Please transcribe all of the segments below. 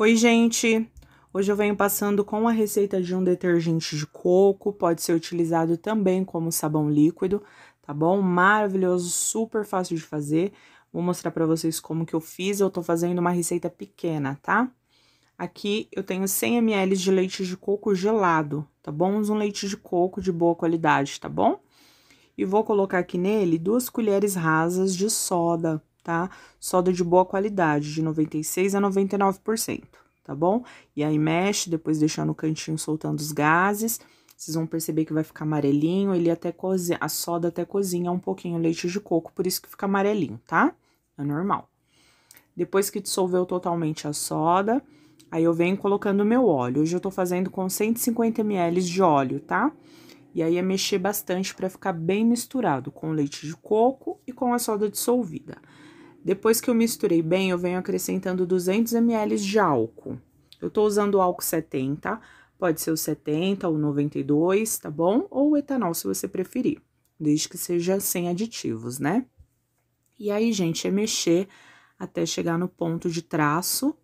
Oi, gente! Hoje eu venho passando com a receita de um detergente de coco, pode ser utilizado também como sabão líquido, tá bom? Maravilhoso, super fácil de fazer. Vou mostrar para vocês como que eu fiz, eu tô fazendo uma receita pequena, tá? Aqui eu tenho 100 ml de leite de coco gelado, tá bom? Um leite de coco de boa qualidade, tá bom? E vou colocar aqui nele duas colheres rasas de soda tá? Soda de boa qualidade, de 96 a 99%, tá bom? E aí mexe, depois deixa no cantinho soltando os gases. Vocês vão perceber que vai ficar amarelinho, ele até cozinha, a soda até cozinha um pouquinho o leite de coco, por isso que fica amarelinho, tá? É normal. Depois que dissolveu totalmente a soda, aí eu venho colocando o meu óleo. Hoje eu tô fazendo com 150 ml de óleo, tá? E aí é mexer bastante para ficar bem misturado com o leite de coco e com a soda dissolvida. Depois que eu misturei bem, eu venho acrescentando 200 ml de álcool. Eu tô usando o álcool 70, pode ser o 70 ou 92, tá bom? Ou o etanol, se você preferir, desde que seja sem aditivos, né? E aí, gente, é mexer até chegar no ponto de traço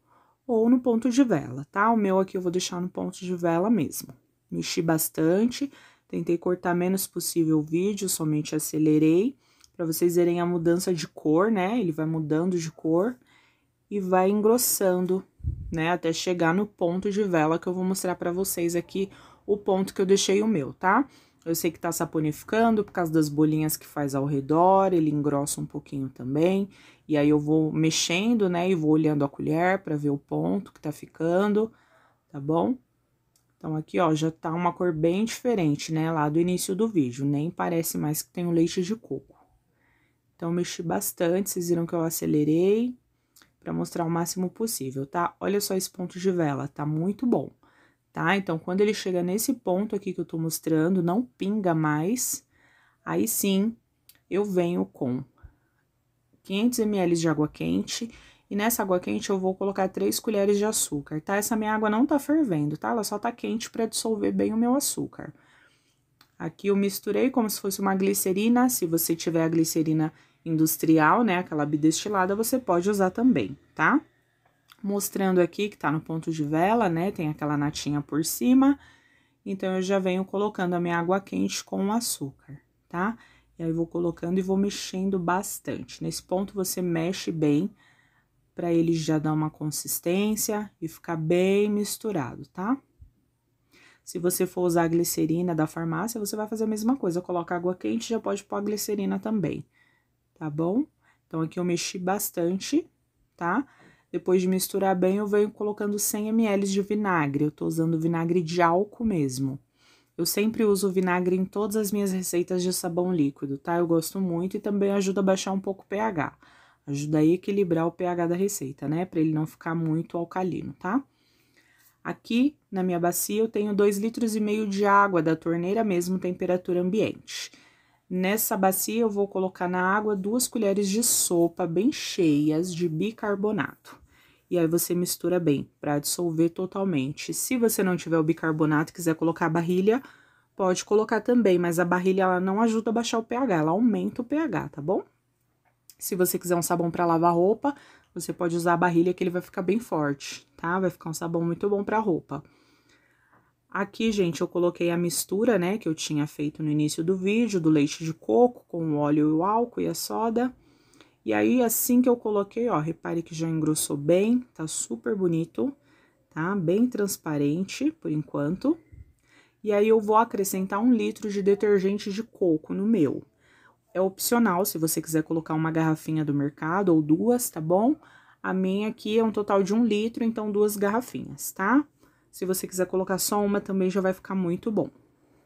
ou no ponto de vela, tá? O meu aqui eu vou deixar no ponto de vela mesmo. Mexi bastante, tentei cortar menos possível o vídeo, somente acelerei para vocês verem a mudança de cor, né? Ele vai mudando de cor e vai engrossando, né? Até chegar no ponto de vela que eu vou mostrar para vocês aqui o ponto que eu deixei o meu, tá? Eu sei que tá saponificando por causa das bolinhas que faz ao redor, ele engrossa um pouquinho também. E aí eu vou mexendo, né? E vou olhando a colher para ver o ponto que tá ficando, tá bom? Então, aqui, ó, já tá uma cor bem diferente, né? Lá do início do vídeo, nem parece mais que tem o leite de coco. Então, mexi bastante, vocês viram que eu acelerei para mostrar o máximo possível, tá? Olha só esse ponto de vela, tá muito bom, tá? Então, quando ele chega nesse ponto aqui que eu tô mostrando, não pinga mais, aí sim eu venho com 500 ml de água quente e nessa água quente eu vou colocar 3 colheres de açúcar, tá? Essa minha água não tá fervendo, tá? Ela só tá quente para dissolver bem o meu açúcar. Aqui eu misturei como se fosse uma glicerina, se você tiver a glicerina industrial, né, aquela bidestilada, você pode usar também, tá? Mostrando aqui que tá no ponto de vela, né, tem aquela natinha por cima, então eu já venho colocando a minha água quente com o açúcar, tá? E aí vou colocando e vou mexendo bastante. Nesse ponto você mexe bem para ele já dar uma consistência e ficar bem misturado, tá? Se você for usar a glicerina da farmácia, você vai fazer a mesma coisa. Coloca água quente, já pode pôr a glicerina também, tá bom? Então, aqui eu mexi bastante, tá? Depois de misturar bem, eu venho colocando 100 ml de vinagre. Eu tô usando vinagre de álcool mesmo. Eu sempre uso vinagre em todas as minhas receitas de sabão líquido, tá? Eu gosto muito e também ajuda a baixar um pouco o pH. Ajuda a equilibrar o pH da receita, né? Pra ele não ficar muito alcalino, tá? Aqui, na minha bacia, eu tenho 2,5 litros e meio de água da torneira mesmo, temperatura ambiente. Nessa bacia, eu vou colocar na água duas colheres de sopa bem cheias de bicarbonato. E aí você mistura bem para dissolver totalmente. Se você não tiver o bicarbonato e quiser colocar a barrilha, pode colocar também, mas a barrilha ela não ajuda a baixar o pH, ela aumenta o pH, tá bom? Se você quiser um sabão para lavar roupa, você pode usar a barrilha que ele vai ficar bem forte, tá? Vai ficar um sabão muito bom pra roupa. Aqui, gente, eu coloquei a mistura, né, que eu tinha feito no início do vídeo, do leite de coco com o óleo e o álcool e a soda. E aí, assim que eu coloquei, ó, repare que já engrossou bem, tá super bonito, tá? Bem transparente, por enquanto. E aí, eu vou acrescentar um litro de detergente de coco no meu. É opcional, se você quiser colocar uma garrafinha do mercado ou duas, tá bom? Tá bom? A minha aqui é um total de um litro, então duas garrafinhas, tá? Se você quiser colocar só uma, também já vai ficar muito bom,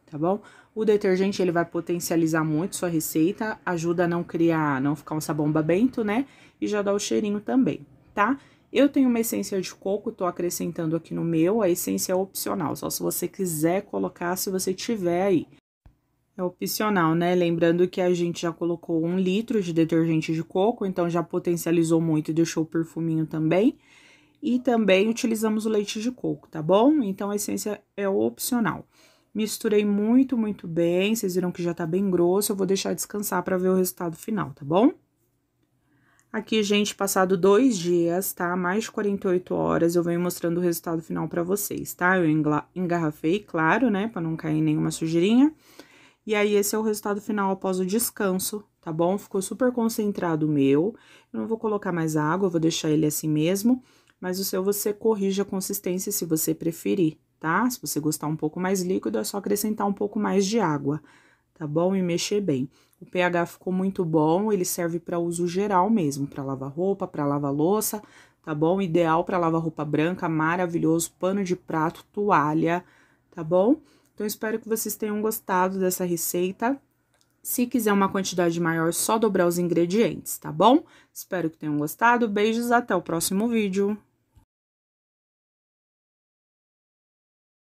tá bom? O detergente, ele vai potencializar muito sua receita, ajuda a não criar, não ficar um sabão babento, né? E já dá o cheirinho também, tá? Eu tenho uma essência de coco, tô acrescentando aqui no meu, a essência é opcional, só se você quiser colocar, se você tiver aí. É opcional, né? Lembrando que a gente já colocou um litro de detergente de coco, então já potencializou muito e deixou o perfuminho também. E também utilizamos o leite de coco, tá bom? Então a essência é opcional. Misturei muito, muito bem. Vocês viram que já tá bem grosso. Eu vou deixar descansar para ver o resultado final, tá bom? Aqui, gente, passado dois dias, tá? Mais de 48 horas, eu venho mostrando o resultado final para vocês, tá? Eu engarrafei, claro, né? Pra não cair nenhuma sujeirinha. E aí, esse é o resultado final após o descanso, tá bom? Ficou super concentrado o meu. Eu não vou colocar mais água, vou deixar ele assim mesmo. Mas o seu você corrige a consistência se você preferir, tá? Se você gostar um pouco mais líquido, é só acrescentar um pouco mais de água, tá bom? E mexer bem. O pH ficou muito bom, ele serve para uso geral mesmo, para lavar roupa, para lavar louça, tá bom? Ideal para lavar roupa branca, maravilhoso, pano de prato, toalha, tá bom? Então, espero que vocês tenham gostado dessa receita. Se quiser uma quantidade maior, só dobrar os ingredientes, tá bom? Espero que tenham gostado. Beijos, até o próximo vídeo.